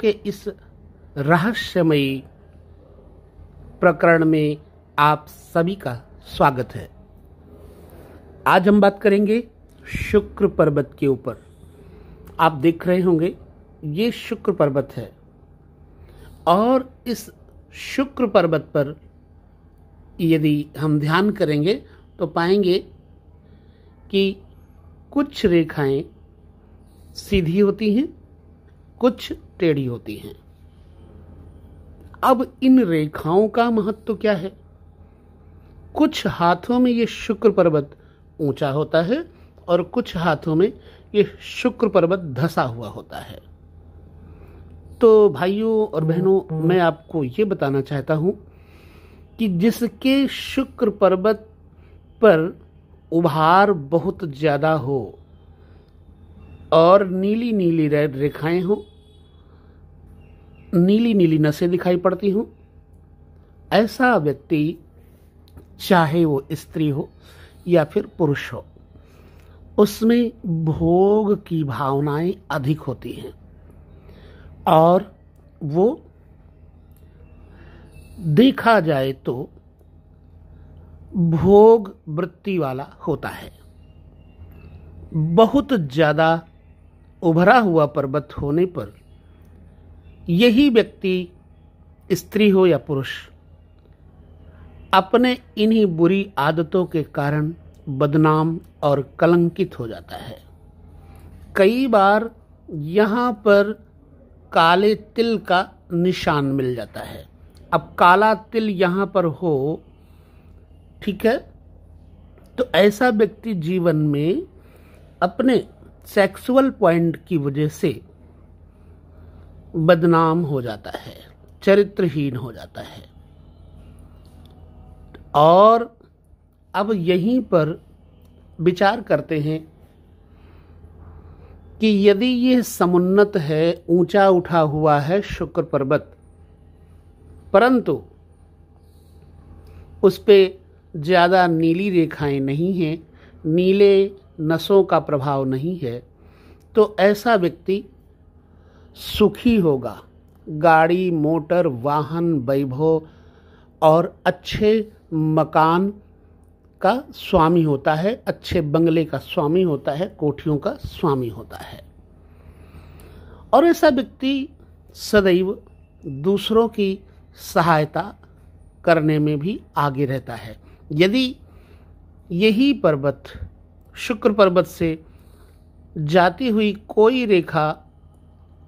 के इस रहस्यमयी प्रकरण में आप सभी का स्वागत है आज हम बात करेंगे शुक्र पर्वत के ऊपर आप देख रहे होंगे ये शुक्र पर्वत है और इस शुक्र पर्वत पर यदि हम ध्यान करेंगे तो पाएंगे कि कुछ रेखाएं सीधी होती हैं कुछ टेढ़ी होती हैं अब इन रेखाओं का महत्व क्या है कुछ हाथों में ये शुक्र पर्वत ऊंचा होता है और कुछ हाथों में ये शुक्र पर्वत धसा हुआ होता है तो भाइयों और बहनों मैं आपको ये बताना चाहता हूं कि जिसके शुक्र पर्वत पर उभार बहुत ज़्यादा हो और नीली नीली रेखाएं हों नीली नीली नसें दिखाई पड़ती हूं ऐसा व्यक्ति चाहे वो स्त्री हो या फिर पुरुष हो उसमें भोग की भावनाएं अधिक होती हैं और वो देखा जाए तो भोग वृत्ति वाला होता है बहुत ज़्यादा उभरा हुआ पर्वत होने पर यही व्यक्ति स्त्री हो या पुरुष अपने इन्हीं बुरी आदतों के कारण बदनाम और कलंकित हो जाता है कई बार यहाँ पर काले तिल का निशान मिल जाता है अब काला तिल यहाँ पर हो ठीक है तो ऐसा व्यक्ति जीवन में अपने सेक्सुअल पॉइंट की वजह से बदनाम हो जाता है चरित्रहीन हो जाता है और अब यहीं पर विचार करते हैं कि यदि यह समुन्नत है ऊंचा उठा हुआ है शुक्र पर्वत परंतु उस पर ज़्यादा नीली रेखाएं नहीं हैं नीले नसों का प्रभाव नहीं है तो ऐसा व्यक्ति सुखी होगा गाड़ी मोटर वाहन वैभव और अच्छे मकान का स्वामी होता है अच्छे बंगले का स्वामी होता है कोठियों का स्वामी होता है और ऐसा व्यक्ति सदैव दूसरों की सहायता करने में भी आगे रहता है यदि यही पर्वत शुक्र पर्वत से जाती हुई कोई रेखा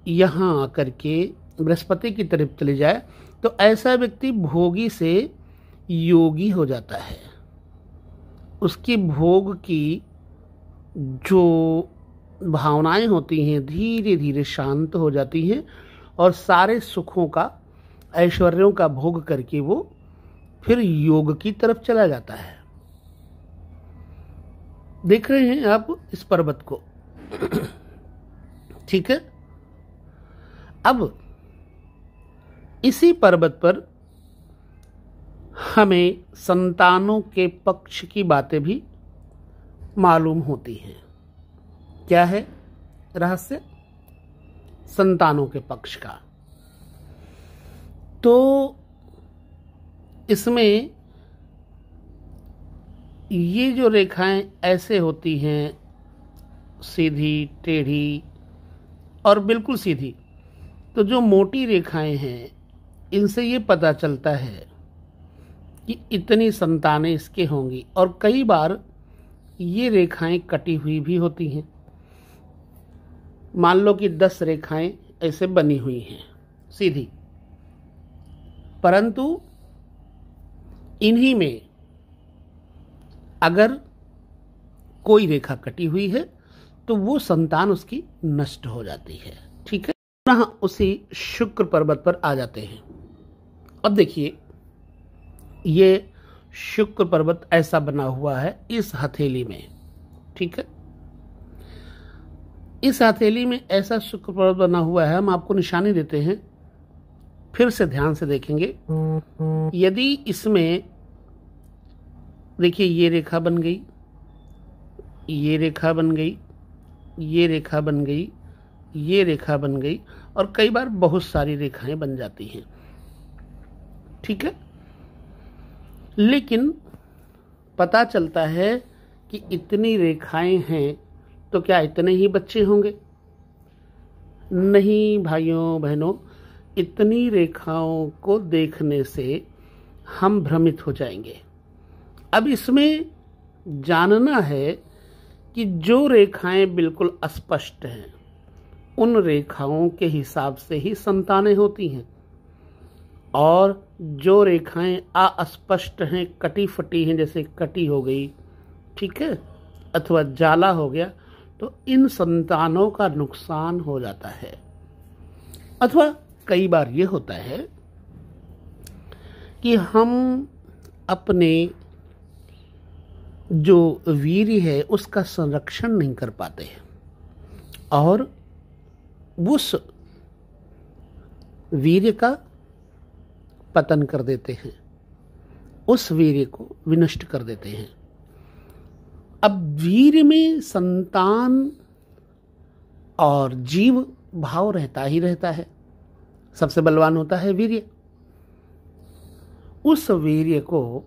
यहाँ आकर के बृहस्पति की तरफ चले जाए तो ऐसा व्यक्ति भोगी से योगी हो जाता है उसकी भोग की जो भावनाएं होती हैं धीरे धीरे शांत हो जाती हैं और सारे सुखों का ऐश्वर्यों का भोग करके वो फिर योग की तरफ चला जाता है देख रहे हैं आप इस पर्वत को ठीक है अब इसी पर्वत पर हमें संतानों के पक्ष की बातें भी मालूम होती हैं क्या है रहस्य संतानों के पक्ष का तो इसमें ये जो रेखाएं ऐसे होती हैं सीधी टेढ़ी और बिल्कुल सीधी तो जो मोटी रेखाएं हैं इनसे ये पता चलता है कि इतनी संतानें इसके होंगी और कई बार ये रेखाएं कटी हुई भी होती हैं मान लो कि दस रेखाएं ऐसे बनी हुई हैं सीधी परंतु इन्हीं में अगर कोई रेखा कटी हुई है तो वो संतान उसकी नष्ट हो जाती है ठीक है पुनः उसी शुक्र पर्वत पर आ जाते हैं अब देखिए ये शुक्र पर्वत ऐसा बना हुआ है इस हथेली में ठीक है इस हथेली में ऐसा शुक्र पर्वत बना हुआ है हम आपको निशानी देते हैं फिर से ध्यान से देखेंगे यदि इसमें देखिए ये रेखा बन गई ये रेखा बन गई ये रेखा बन गई ये रेखा बन गई और कई बार बहुत सारी रेखाएं बन जाती हैं ठीक है लेकिन पता चलता है कि इतनी रेखाएं हैं तो क्या इतने ही बच्चे होंगे नहीं भाइयों बहनों इतनी रेखाओं को देखने से हम भ्रमित हो जाएंगे अब इसमें जानना है कि जो रेखाएं बिल्कुल अस्पष्ट हैं उन रेखाओं के हिसाब से ही संतानें होती हैं और जो रेखाएं अस्पष्ट हैं कटी फटी हैं जैसे कटी हो गई ठीक है अथवा जाला हो गया तो इन संतानों का नुकसान हो जाता है अथवा कई बार ये होता है कि हम अपने जो वीर है उसका संरक्षण नहीं कर पाते हैं और उस वीर्य का पतन कर देते हैं उस वीर्य को विनष्ट कर देते हैं अब वीर्य में संतान और जीव भाव रहता ही रहता है सबसे बलवान होता है वीर्य उस वीर्य को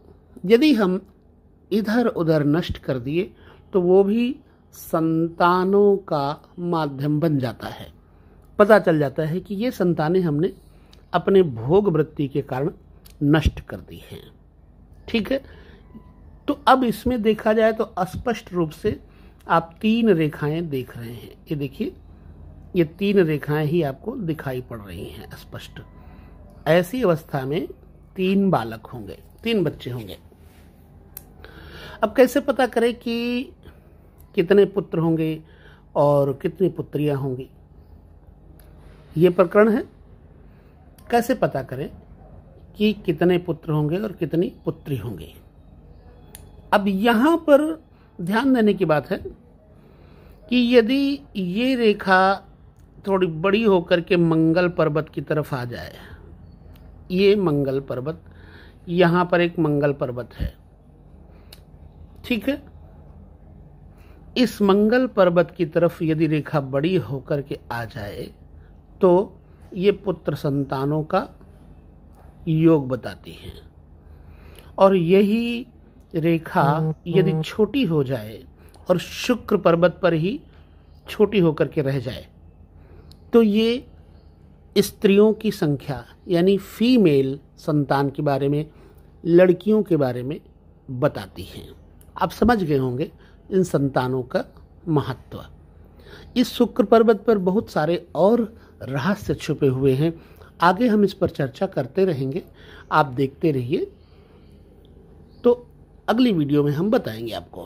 यदि हम इधर उधर नष्ट कर दिए तो वो भी संतानों का माध्यम बन जाता है पता चल जाता है कि ये संतानें हमने अपने भोग वृत्ति के कारण नष्ट कर दी हैं ठीक है तो अब इसमें देखा जाए तो स्पष्ट रूप से आप तीन रेखाएं देख रहे हैं ये देखिए ये तीन रेखाएं ही आपको दिखाई पड़ रही हैं स्पष्ट ऐसी अवस्था में तीन बालक होंगे तीन बच्चे होंगे अब कैसे पता करें कि कितने पुत्र होंगे और कितनी पुत्रियां होंगी ये प्रकरण है कैसे पता करें कि कितने पुत्र होंगे और कितनी पुत्री होंगी अब यहां पर ध्यान देने की बात है कि यदि ये रेखा थोड़ी बड़ी होकर के मंगल पर्वत की तरफ आ जाए ये मंगल पर्वत यहां पर एक मंगल पर्वत है ठीक है इस मंगल पर्वत की तरफ यदि रेखा बड़ी होकर के आ जाए तो ये पुत्र संतानों का योग बताती हैं और यही रेखा हम्म। यदि छोटी हो जाए और शुक्र पर्वत पर ही छोटी होकर के रह जाए तो ये स्त्रियों की संख्या यानी फीमेल संतान के बारे में लड़कियों के बारे में बताती हैं आप समझ गए होंगे इन संतानों का महत्व इस शुक्र पर्वत पर बहुत सारे और रहस्य छुपे हुए हैं आगे हम इस पर चर्चा करते रहेंगे आप देखते रहिए तो अगली वीडियो में हम बताएंगे आपको